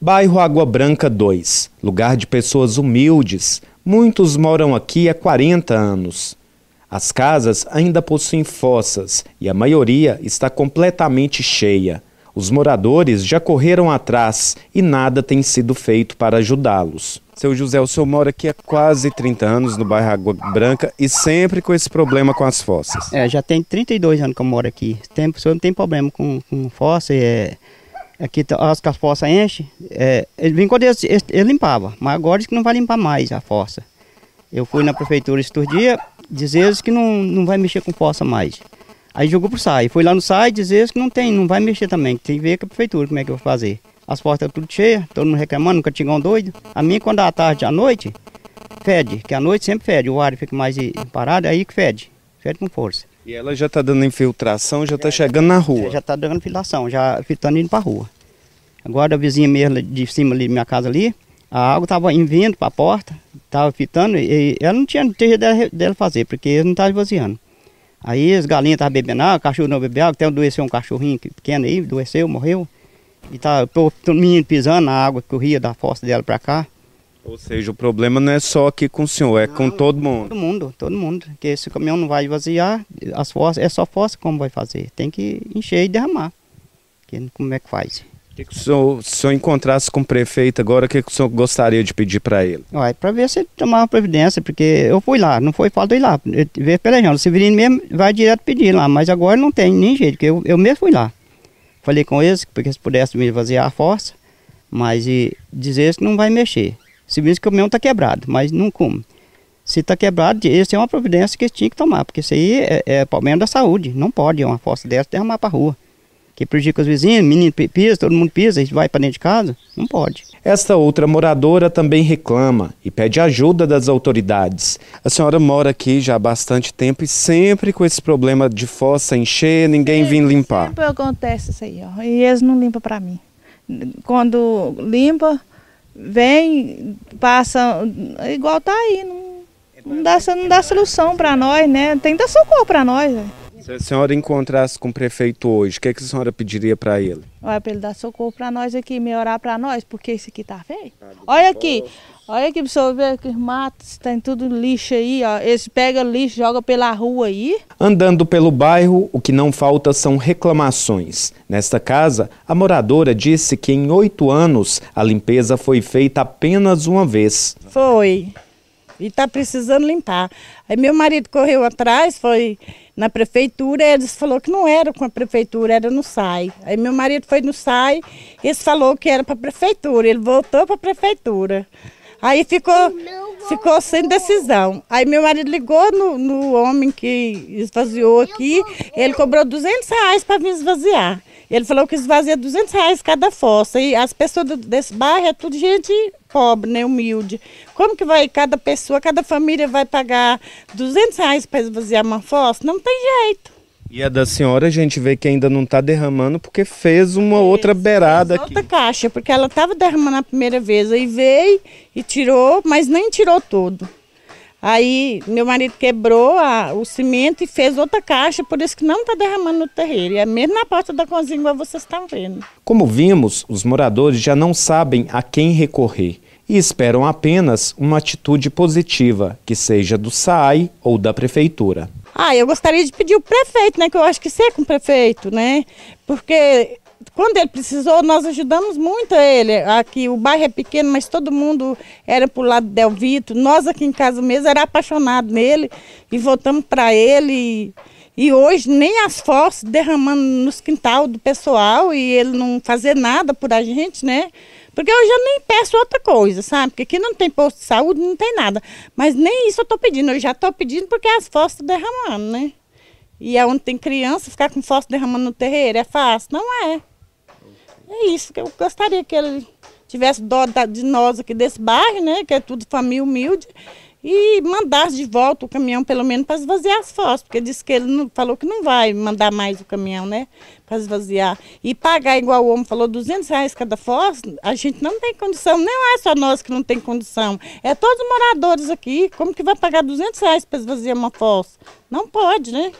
Bairro Água Branca 2, lugar de pessoas humildes. Muitos moram aqui há 40 anos. As casas ainda possuem fossas e a maioria está completamente cheia. Os moradores já correram atrás e nada tem sido feito para ajudá-los. Seu José, o senhor mora aqui há quase 30 anos no bairro Água Branca e sempre com esse problema com as fossas. É, já tem 32 anos que eu moro aqui. Tem, o senhor não tem problema com, com fossa, é, aqui tá, as que as fossas enchem, é, ele vem quando ele, limpava, mas agora diz que não vai limpar mais a fossa. Eu fui na prefeitura esses dias, dizer que não, não vai mexer com fossa mais. Aí jogou pro SAI, fui lá no SAI dizer que não tem, não vai mexer também, tem que ver com a prefeitura como é que eu vou fazer. As portas tudo cheias, todo mundo reclamando, um doido. A mim quando à tarde, à noite, fede, que à noite sempre fede, o ar fica mais parado, aí que fede, fede com força. E ela já está dando infiltração, já está chegando na rua? Já está dando infiltração, já está indo para a rua. Agora a vizinha mesmo de cima ali, minha casa ali, a água estava vindo para a porta, estava fitando e ela não tinha jeito dela, dela fazer, porque eles não estavam vaziando. Aí as galinhas estavam bebendo água, o cachorro não bebeu água, até adoeceu um cachorrinho pequeno aí, adoeceu, morreu. E tá todo menino pisando na água que corria da fossa dela para cá. Ou seja, o problema não é só aqui com o senhor, é não, com todo mundo. Todo mundo, todo mundo. Porque esse caminhão não vai vaziar, as fossas, é só fossa como vai fazer. Tem que encher e derramar. Porque como é que faz? Que que o senhor, se o senhor encontrasse com o prefeito agora, o que, que o senhor gostaria de pedir para ele? para ver se ele tomava providência, porque eu fui lá, não foi falta ir lá, Ver veio pelejando. O Severino mesmo vai direto pedir lá, mas agora não tem nem jeito, porque eu, eu mesmo fui lá. Falei com eles, porque se pudesse me fazer a força, mas e dizer que não vai mexer. Se mesmo que o meu está quebrado, mas não como. Se está quebrado, isso é uma providência que eles que tomar, porque isso aí é, é problema da saúde. Não pode uma força dessa derramar para a rua que prejudica os vizinhos, menino pisa, todo mundo pisa, a gente vai para dentro de casa, não pode. Esta outra moradora também reclama e pede ajuda das autoridades. A senhora mora aqui já há bastante tempo e sempre com esse problema de fossa encher, ninguém vem limpar. Sempre acontece isso aí, ó, e eles não limpam para mim. Quando limpa, vem, passa, igual tá aí, não, não dá, não dá solução para nós, né? Tem que dar socorro para nós, velho. Se a senhora encontrasse com o prefeito hoje, o que, é que a senhora pediria para ele? Olha, para ele dar socorro para nós aqui, melhorar para nós, porque esse aqui tá feio. Olha aqui, olha aqui para o senhor ver que matos, tem tudo lixo aí, ó. Eles pegam lixo, joga pela rua aí. Andando pelo bairro, o que não falta são reclamações. Nesta casa, a moradora disse que em oito anos a limpeza foi feita apenas uma vez. Foi. E tá precisando limpar. Aí meu marido correu atrás, foi na prefeitura, eles falou que não era com a prefeitura, era no SAI. Aí meu marido foi no SAI, eles falou que era para a prefeitura, ele voltou para a prefeitura. Aí ficou, ficou sem decisão. Aí meu marido ligou no, no homem que esvaziou aqui, ele cobrou 200 reais para me esvaziar. Ele falou que esvazia 200 reais cada fossa. E as pessoas desse bairro é tudo gente pobre, né, humilde. Como que vai cada pessoa, cada família vai pagar 200 reais para esvaziar uma fossa? Não tem jeito. E a da senhora a gente vê que ainda não está derramando porque fez uma fez, outra beirada fez outra aqui. caixa, porque ela estava derramando a primeira vez, aí veio e tirou, mas nem tirou todo. Aí meu marido quebrou a, o cimento e fez outra caixa, por isso que não está derramando no terreiro. E é mesmo na porta da cozinha, que vocês estão vendo. Como vimos, os moradores já não sabem a quem recorrer e esperam apenas uma atitude positiva, que seja do SAI ou da prefeitura. Ah, eu gostaria de pedir o prefeito, né? Que eu acho que ser com o prefeito, né? Porque quando ele precisou, nós ajudamos muito ele. Aqui o bairro é pequeno, mas todo mundo era pro lado de Delvito. Nós aqui em casa mesmo era apaixonado nele e voltamos para ele. E, hoje nem as forças derramando nos quintal do pessoal e ele não fazer nada por a gente, né? Porque hoje eu nem peço outra coisa, sabe? Porque aqui não tem posto de saúde, não tem nada. Mas nem isso eu estou pedindo, eu já estou pedindo porque as forças derramando, né? E é onde tem criança, ficar com fósforo derramando no terreiro é fácil? Não é. É isso, que eu gostaria que ele tivesse dó de nós aqui desse bairro, né? Que é tudo família humilde. E mandasse de volta o caminhão, pelo menos, para esvaziar as fossas, porque disse que ele não, falou que não vai mandar mais o caminhão, né? Para esvaziar. E pagar, igual o homem falou, 200 reais cada fossa, a gente não tem condição, não é só nós que não tem condição. É todos os moradores aqui. Como que vai pagar 200 reais para esvaziar uma fossa? Não pode, né?